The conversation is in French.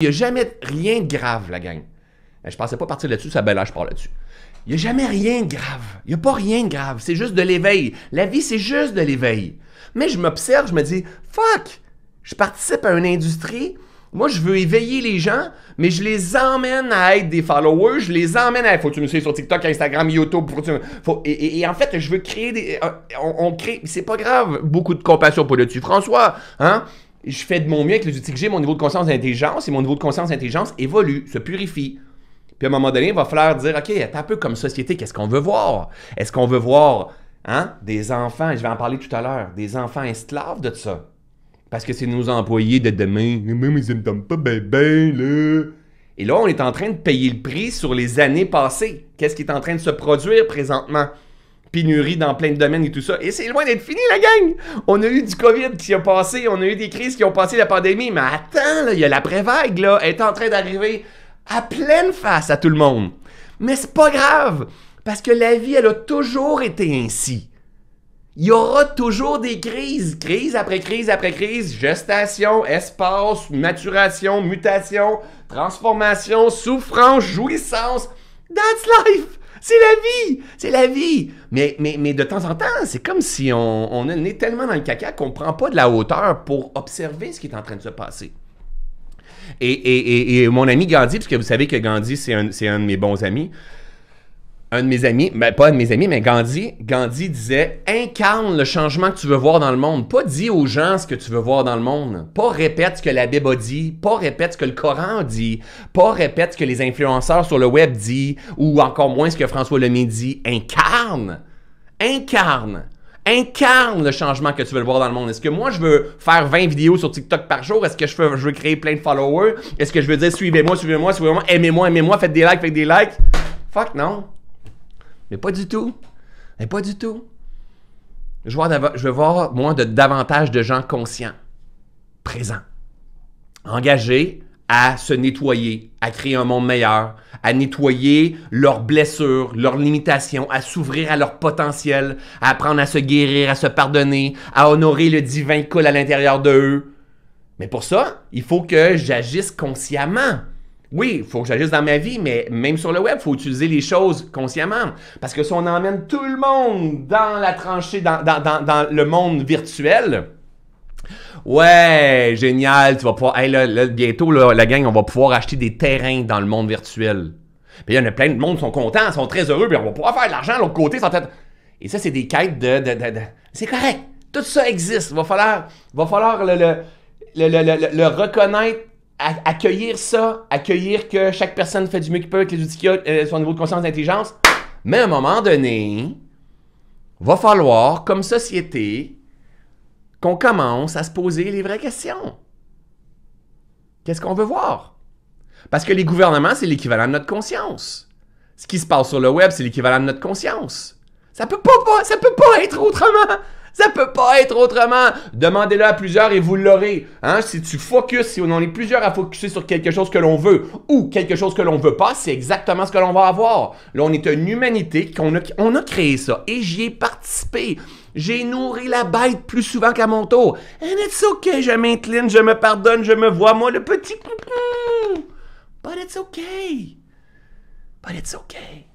Il n'y a jamais rien de grave, la gang. Ben, je pensais pas partir là-dessus, ça belle par je là-dessus. Il n'y a jamais rien de grave. Il n'y a pas rien de grave. C'est juste de l'éveil. La vie, c'est juste de l'éveil. Mais je m'observe, je me dis, fuck, je participe à une industrie. Moi, je veux éveiller les gens, mais je les emmène à être des followers. Je les emmène à. Faut tu me suives sur TikTok, Instagram, YouTube. Faut, tu... Et, en fait, je veux créer des. Euh, on, on crée. C'est pas grave. Beaucoup de compassion pour le dessus. François, hein? je fais de mon mieux avec les outils que j'ai, mon niveau de conscience d'intelligence, et mon niveau de conscience d'intelligence évolue, se purifie. Puis à un moment donné, il va falloir dire, OK, un peu comme société, qu'est-ce qu'on veut voir? Est-ce qu'on veut voir hein, des enfants, je vais en parler tout à l'heure, des enfants esclaves de ça? Parce que c'est nos employés de demain. Mais ils me pas bébé, ben, ben, là. Et là, on est en train de payer le prix sur les années passées. Qu'est-ce qui est en train de se produire présentement? pénurie dans plein de domaines et tout ça. Et c'est loin d'être fini, la gang! On a eu du COVID qui a passé, on a eu des crises qui ont passé la pandémie, mais attends, il y a l'après-vague, là, est en train d'arriver à pleine face à tout le monde. Mais c'est pas grave, parce que la vie, elle a toujours été ainsi. Il y aura toujours des crises, crise après crise après crise, gestation, espace, maturation, mutation, transformation, souffrance, jouissance. That's life! C'est la vie! C'est la vie! Mais, mais, mais de temps en temps, c'est comme si on, est tellement dans le caca qu'on ne prend pas de la hauteur pour observer ce qui est en train de se passer. Et, mon ami Gandhi, puisque vous savez que Gandhi, c'est un, un de mes bons amis, un de mes amis, ben pas un de mes amis, mais Gandhi, Gandhi disait incarne le changement que tu veux voir dans le monde. Pas dis aux gens ce que tu veux voir dans le monde. Pas répète ce que la Bible a dit. Pas répète ce que le Coran dit. Pas répète ce que les influenceurs sur le web disent. Ou encore moins ce que François Lemay dit. Incarne. Incarne. Incarne le changement que tu veux voir dans le monde. Est-ce que moi, je veux faire 20 vidéos sur TikTok par jour? Est-ce que je veux, je veux créer plein de followers? Est-ce que je veux dire suivez-moi, suivez-moi, suivez-moi, aimez-moi, aimez-moi, faites des likes, faites des likes? Fuck non. Mais pas du tout. Mais pas du tout. Je veux voir, moins de davantage de gens conscients, présents, engagés à se nettoyer, à créer un monde meilleur, à nettoyer leurs blessures, leurs limitations, à s'ouvrir à leur potentiel, à apprendre à se guérir, à se pardonner, à honorer le divin cool à l'intérieur d'eux. Mais pour ça, il faut que j'agisse consciemment. Oui, il faut que j'agisse dans ma vie, mais même sur le web, il faut utiliser les choses consciemment. Parce que si on emmène tout le monde dans la tranchée, dans, le monde virtuel, ouais, génial, tu vas pouvoir. bientôt, la gang, on va pouvoir acheter des terrains dans le monde virtuel. il y en a plein de monde qui sont contents, sont très heureux, puis on va pouvoir faire de l'argent de l'autre côté Et ça, c'est des quêtes de. C'est correct. Tout ça existe. Il va falloir, va falloir le reconnaître accueillir ça, accueillir que chaque personne fait du mieux qu'il peut avec les outils qu'il a, au euh, son niveau de conscience d'intelligence. Mais à un moment donné, va falloir, comme société, qu'on commence à se poser les vraies questions. Qu'est-ce qu'on veut voir? Parce que les gouvernements, c'est l'équivalent de notre conscience. Ce qui se passe sur le web, c'est l'équivalent de notre conscience. Ça peut pas, ça peut pas être autrement. Ça peut pas être autrement. Demandez-le à plusieurs et vous l'aurez. Hein? Si tu focuses, si on en est plusieurs à focuser sur quelque chose que l'on veut ou quelque chose que l'on veut pas, c'est exactement ce que l'on va avoir. Là, on est une humanité qu'on a, on a créé ça et j'y ai participé. J'ai nourri la bête plus souvent qu'à mon tour. And it's okay, je m'incline, je me pardonne, je me vois, moi, le petit. But it's okay. But it's okay.